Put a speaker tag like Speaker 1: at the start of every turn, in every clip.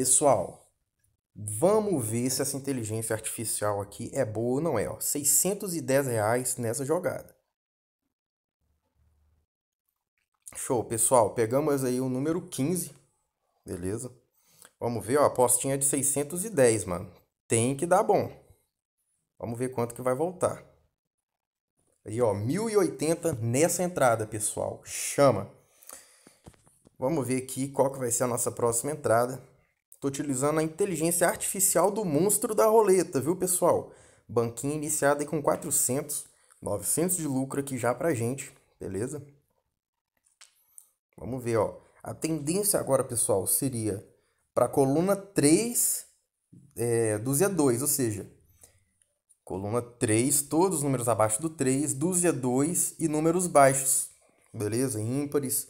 Speaker 1: Pessoal, vamos ver se essa inteligência artificial aqui é boa ou não é. Ó, 610 reais nessa jogada. Show, pessoal. Pegamos aí o número 15. Beleza? Vamos ver, ó. A apostinha é de 610, mano. Tem que dar bom. Vamos ver quanto que vai voltar. Aí, ó, 1080 nessa entrada, pessoal. Chama. Vamos ver aqui qual que vai ser a nossa próxima entrada. Estou utilizando a inteligência artificial do monstro da roleta, viu, pessoal? Banquinha iniciada aí com 400, 900 de lucro aqui já pra gente, beleza? Vamos ver, ó. A tendência agora, pessoal, seria para coluna 3, é, dúzia 2, ou seja, coluna 3, todos os números abaixo do 3, dúzia 2 e números baixos, beleza? Ímpares,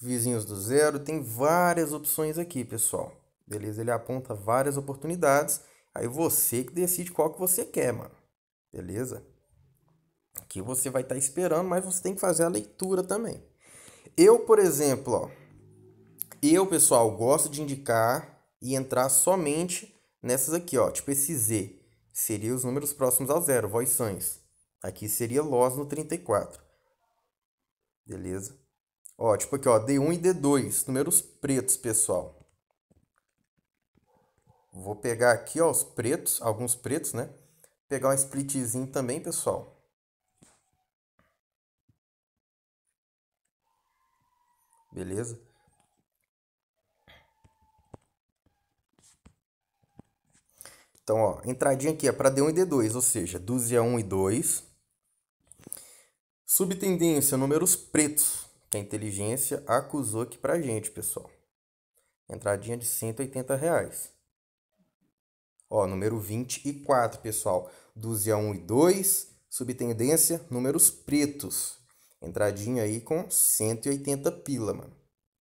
Speaker 1: vizinhos do zero, tem várias opções aqui, pessoal. Beleza? Ele aponta várias oportunidades. Aí você que decide qual que você quer, mano. Beleza? Aqui você vai estar tá esperando, mas você tem que fazer a leitura também. Eu, por exemplo, ó, eu, pessoal, gosto de indicar e entrar somente nessas aqui, ó, tipo esse Z. Seria os números próximos ao zero, voições. Aqui seria loss no 34. Beleza? Ó, tipo aqui, ó, D1 e D2, números pretos, pessoal. Vou pegar aqui ó, os pretos, alguns pretos, né? Pegar um splitzinho também, pessoal. Beleza? Então, ó, entradinha aqui é para D1 e D2, ou seja, dúzia 1 e 2. Subtendência, números pretos, que a inteligência acusou aqui para gente, pessoal. Entradinha de 180 reais. Ó, número 24, pessoal. Dúzia 1 e 2, subtendência, números pretos. Entradinha aí com 180 pila, mano.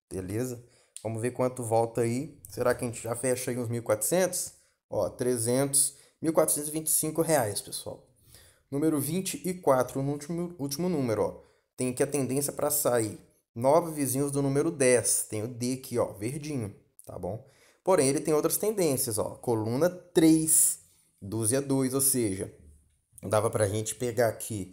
Speaker 1: Beleza? Vamos ver quanto volta aí. Será que a gente já fecha aí uns 1.400? Ó, 300, 1.425 reais, pessoal. Número 24, no último, último número, ó. Tem aqui a tendência para sair. Nove vizinhos do número 10. Tem o D aqui, ó, verdinho, tá bom? Porém, ele tem outras tendências, ó. Coluna 3, dúzia 2, ou seja, dava para a gente pegar aqui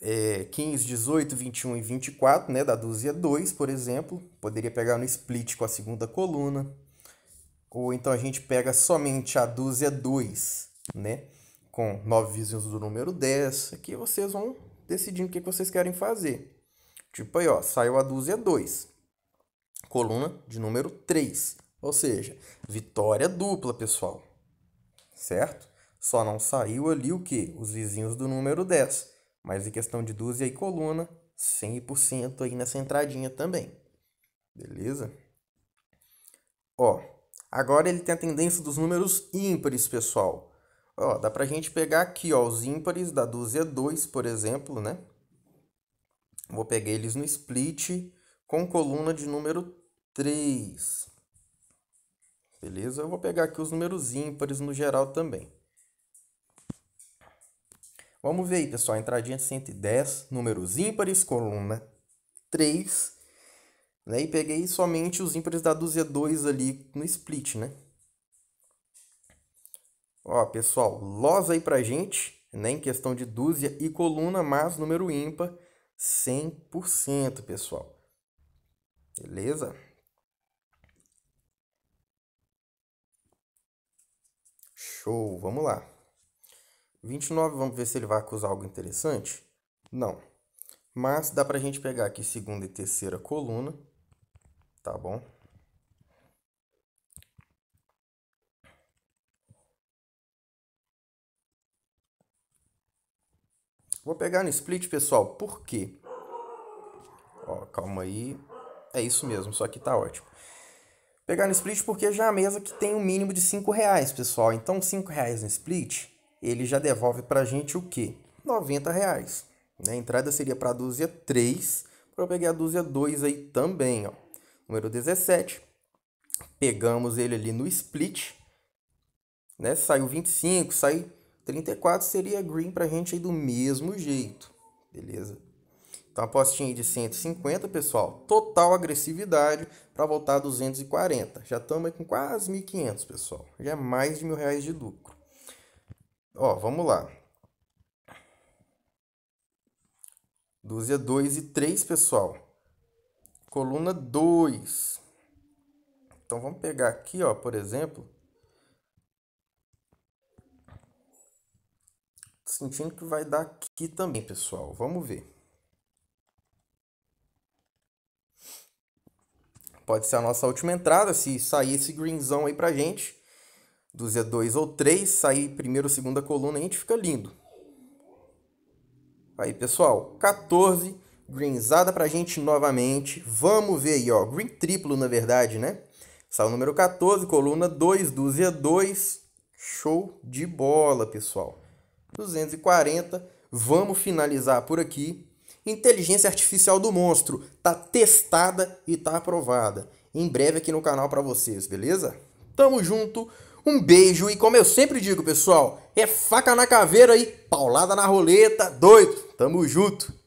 Speaker 1: é, 15, 18, 21 e 24, né? Da dúzia 2, por exemplo. Poderia pegar no split com a segunda coluna. Ou então a gente pega somente a dúzia 2, né? Com 9 vizinhos do número 10. Aqui vocês vão decidindo o que vocês querem fazer. Tipo aí, ó, saiu a dúzia 2. Coluna de número 3. Ou seja, vitória dupla, pessoal. Certo? Só não saiu ali o que? Os vizinhos do número 10. Mas em questão de dúzia e coluna, 100% aí nessa entradinha também. Beleza? Ó, agora ele tem a tendência dos números ímpares, pessoal. Ó, dá pra gente pegar aqui, ó, os ímpares da dúzia 2, por exemplo, né? Vou pegar eles no split com coluna de número 3. Beleza? Eu vou pegar aqui os números ímpares no geral também. Vamos ver aí, pessoal. Entradinha de 110, números ímpares, coluna 3. Né? E peguei somente os ímpares da dúzia 2 ali no split, né? Ó, pessoal, los aí pra gente, né? Em questão de dúzia e coluna, mas número ímpar, 100%, pessoal. Beleza? Show, vamos lá. 29, vamos ver se ele vai acusar algo interessante? Não. Mas dá pra gente pegar aqui segunda e terceira coluna, tá bom? Vou pegar no split, pessoal, por quê? Ó, calma aí. É isso mesmo, só que tá ótimo pegar no split porque já é a mesa que tem um mínimo de 5 reais, pessoal. Então 5 reais no split, ele já devolve pra gente o quê? 90 reais. A né? entrada seria para a dúzia 3, para pegar a dúzia 2 aí também, ó. Número 17, pegamos ele ali no split, né? Saiu 25, saiu 34, seria green para a gente aí do mesmo jeito, beleza? Então, apostinha de 150, pessoal. Total agressividade para voltar a 240. Já estamos com quase 1.500, pessoal. Já é mais de mil reais de lucro. Ó, vamos lá. Dúzia 2 e 3, pessoal. Coluna 2. Então, vamos pegar aqui, ó, por exemplo. Tô sentindo que vai dar aqui também, pessoal. Vamos ver. Pode ser a nossa última entrada, se sair esse greenzão aí pra gente, do Z2 ou 3, sair primeira ou segunda coluna, a gente fica lindo. Aí, pessoal, 14, greenzada pra gente novamente. Vamos ver aí, ó, green triplo, na verdade, né? Saiu número 14, coluna 2 do Z2. Show de bola, pessoal. 240. Vamos finalizar por aqui. Inteligência Artificial do Monstro. Tá testada e tá aprovada. Em breve aqui no canal para vocês, beleza? Tamo junto, um beijo e como eu sempre digo, pessoal, é faca na caveira aí, paulada na roleta, doido. Tamo junto.